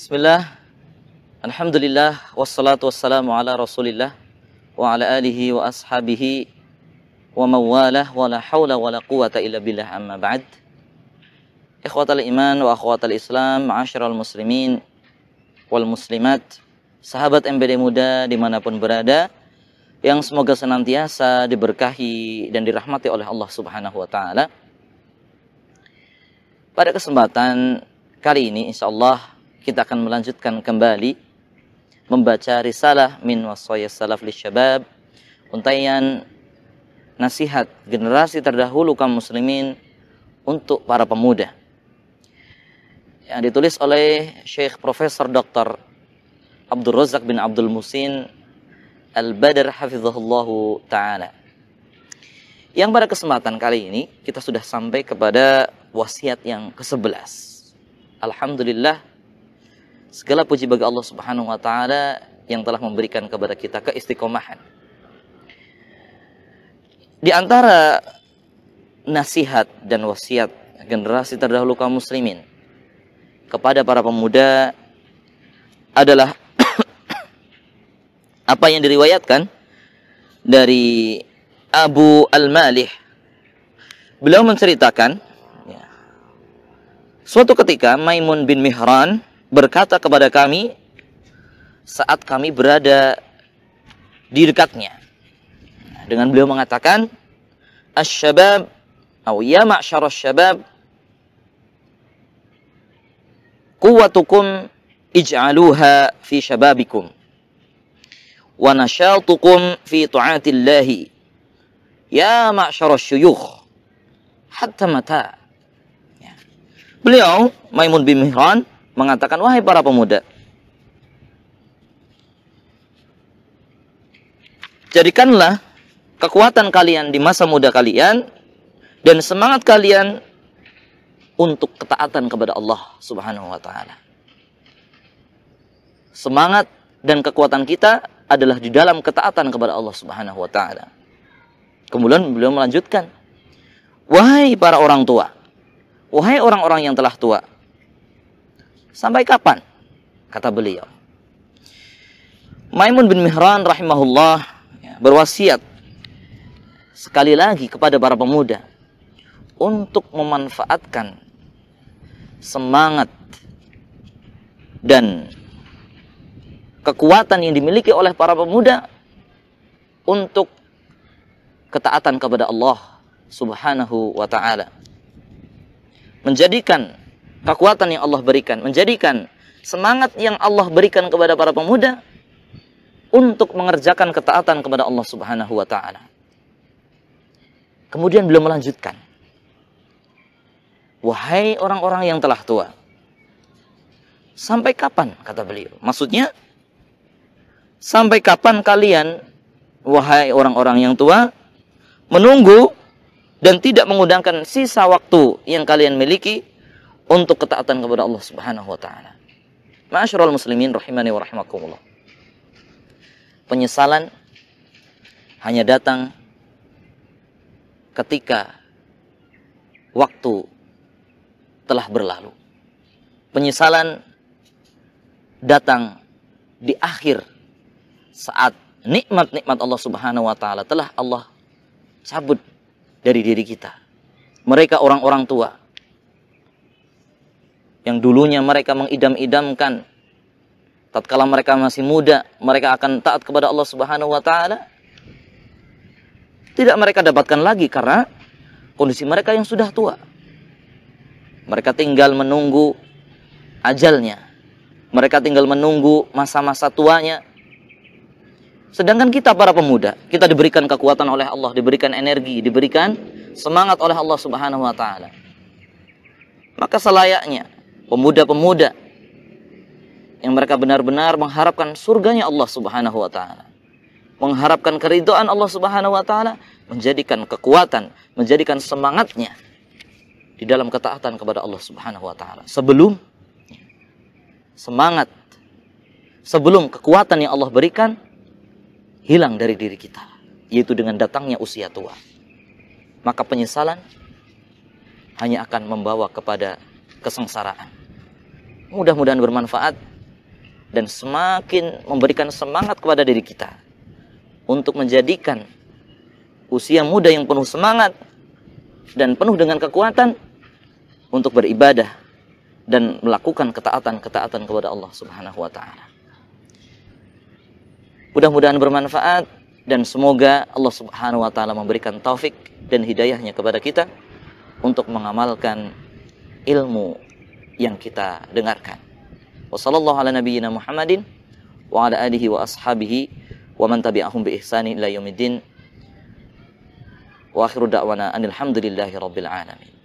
Bismillah Alhamdulillah Wassalatu wassalamu ala rasulillah Wa ala alihi wa ashabihi Wa mawalah Wa la hawla wa la quwata illa billah amma ba'd Ikhwatal iman wa akhwatal islam Ma'asyiral muslimin Wal muslimat Sahabat MBD muda dimanapun berada yang semoga senantiasa diberkahi dan dirahmati oleh Allah Subhanahu wa taala. Pada kesempatan kali ini insya Allah kita akan melanjutkan kembali membaca risalah min wasoya salaf li syabab untayan nasihat generasi terdahulu kaum muslimin untuk para pemuda yang ditulis oleh Syekh Profesor Dr. Abdul Razak bin Abdul Musin Al-Badr Hafizahullah taala. Yang pada kesempatan kali ini kita sudah sampai kepada wasiat yang ke-11. Alhamdulillah Segala puji bagi Allah Subhanahu wa taala yang telah memberikan kepada kita keistiqomahan. Di antara nasihat dan wasiat generasi terdahulu kaum muslimin kepada para pemuda adalah apa yang diriwayatkan dari Abu Al-Malih. Beliau menceritakan ya, suatu ketika Maimun bin Mihran berkata kepada kami saat kami berada di dekatnya dengan beliau mengatakan Asyabab, syabab atau ya ma'syar syabab kuwatukum ij'aluha fi syababikum wa nashatukum fi ta'atillahi ya ma'syar syuyukh hatta mata ya. beliau Maimun bin Mihran mengatakan, wahai para pemuda, jadikanlah kekuatan kalian di masa muda kalian dan semangat kalian untuk ketaatan kepada Allah Subhanahu wa taala. Semangat dan kekuatan kita adalah di dalam ketaatan kepada Allah Subhanahu wa taala. Kemudian beliau melanjutkan, "Wahai para orang tua, wahai orang-orang yang telah tua, Sampai kapan? Kata beliau. Maimun bin Mihran rahimahullah ya, berwasiat sekali lagi kepada para pemuda untuk memanfaatkan semangat dan kekuatan yang dimiliki oleh para pemuda untuk ketaatan kepada Allah Subhanahu wa taala. Menjadikan kekuatan yang Allah berikan, menjadikan semangat yang Allah berikan kepada para pemuda untuk mengerjakan ketaatan kepada Allah Subhanahu wa taala. Kemudian beliau melanjutkan. Wahai orang-orang yang telah tua. Sampai kapan kata beliau? Maksudnya sampai kapan kalian wahai orang-orang yang tua menunggu dan tidak mengundangkan sisa waktu yang kalian miliki untuk ketaatan kepada Allah Subhanahu wa taala. Ma'asyiral muslimin rahimani wa rahimakumullah. Penyesalan hanya datang ketika waktu telah berlalu. Penyesalan datang di akhir saat nikmat-nikmat Allah Subhanahu wa taala telah Allah cabut dari diri kita. Mereka orang-orang tua yang dulunya mereka mengidam-idamkan tatkala mereka masih muda mereka akan taat kepada Allah Subhanahu wa taala tidak mereka dapatkan lagi karena kondisi mereka yang sudah tua mereka tinggal menunggu ajalnya mereka tinggal menunggu masa-masa tuanya sedangkan kita para pemuda kita diberikan kekuatan oleh Allah diberikan energi diberikan semangat oleh Allah Subhanahu wa taala maka selayaknya pemuda-pemuda yang mereka benar-benar mengharapkan surganya Allah Subhanahu wa taala. Mengharapkan keridhaan Allah Subhanahu wa taala menjadikan kekuatan, menjadikan semangatnya di dalam ketaatan kepada Allah Subhanahu wa taala. Sebelum semangat sebelum kekuatan yang Allah berikan hilang dari diri kita, yaitu dengan datangnya usia tua. Maka penyesalan hanya akan membawa kepada kesengsaraan mudah-mudahan bermanfaat dan semakin memberikan semangat kepada diri kita untuk menjadikan usia muda yang penuh semangat dan penuh dengan kekuatan untuk beribadah dan melakukan ketaatan-ketaatan kepada Allah Subhanahu wa taala. Mudah-mudahan bermanfaat dan semoga Allah Subhanahu wa taala memberikan taufik dan hidayahnya kepada kita untuk mengamalkan ilmu yang kita dengarkan. Wassallallahu ala nabiyyina wa man tabi'ahum bi ihsani ila yaumiddin. Wa akhiru da'wana anil hamdulillahi rabbil alamin.